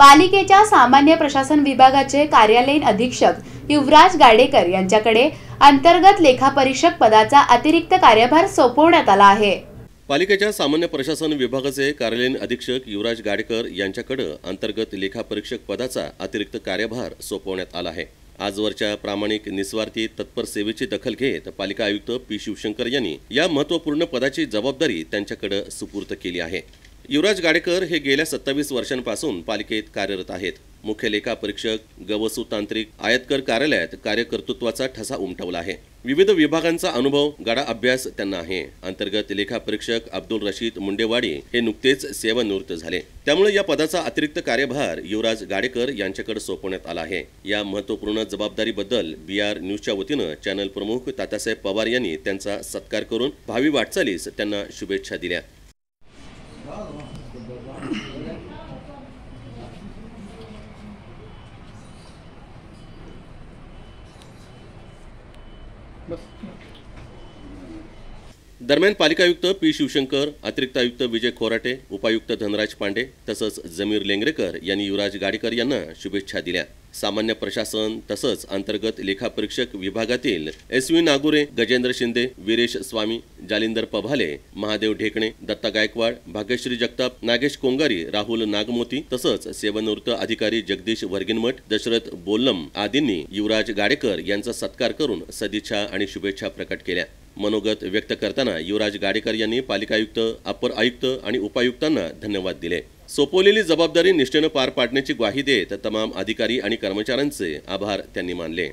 पालिकेच्या सामान्य प्रशासन विभागाचे कार्यालयीन अधीक्षक युवराज गाडेकर यांच्याकडे अंतर्गत लेखापरीक्षक पदाचा अतिरिक्त कार्यभार सोपवण्यात आला आहे पालिकेच्या सामान्य प्रशासन विभागाचे कार्यालयीन अधीक्षक युवराज गाडेकर यांच्याकडे अंतर्गत लेखापरीक्षक पदाचा अतिरिक्त कार्यभार सोपवण्यात आला आहे आजवरच्या प्रामाणिक निस्वार्थी तत्पर सेवेची दखल घेत पालिका आयुक्त पी शिवशंकर यांनी या महत्त्वपूर्ण पदाची जबाबदारी त्यांच्याकडे सुपूर्त केली आहे युवराज गाडेकर हे गेल्या सत्तावीस वर्षांपासून पालिकेत कार्यरत आहेत मुख्य लेखा परीक्षक गवसू तांत्रिक आयतकर कार्यालयात कार्यकर्तृत्वाचा ठसा उमटवला आहे विविध विभागांचा अनुभव गाडा अभ्यास त्यांना आहे अंतर्गत लेखा परीक्षक अब्दुल रशीद मुंडेवाडी हे नुकतेच सेवानिवृत्त झाले त्यामुळे या पदाचा अतिरिक्त कार्यभार युवराज गाडेकर यांच्याकडे सोपवण्यात आला आहे या महत्वपूर्ण जबाबदारीबद्दल बी आर न्यूजच्या वतीनं चॅनल प्रमुख तात्यासाहेब पवार यांनी त्यांचा सत्कार करून भावी वाटचालीस त्यांना शुभेच्छा दिल्या दरम्यान पालिका आयुक्त पी शिवशंकर अतिरिक्त आयुक्त विजय खोराटे उपायुक्त धनराज पांडे तसंच जमीर लेंगरेकर यांनी युवराज गाडीकर यांना शुभेच्छा दिल्या सामान्य प्रशासन तसंच अंतर्गत लेखापरीक्षक विभागातील एस व्ही नागुरे गजेंद्र शिंदे वीरेश स्वामी जालिंदर पभाले महादेव ढेकणे दत्ता गायकवाड भाग्यश्री जगताप नागेश कोंगारी राहुल नागमोती तसंच सेवानिवृत्त अधिकारी जगदीश वर्गिनमठ दशरथ बोल्लम आदींनी युवराज गाडेकर यांचा सत्कार करून सदिच्छा आणि शुभेच्छा प्रकट केल्या मनोगत व्यक्त करताना युवराज गाडेकर यांनी पालिका आयुक्त अपर आयुक्त आणि उपायुक्तांना धन्यवाद दिले सोपवलेली जबाबदारी निष्ठेनं पार पाडण्याची ग्वाही देत तमाम अधिकारी आणि कर्मचाऱ्यांचे आभार त्यांनी मानले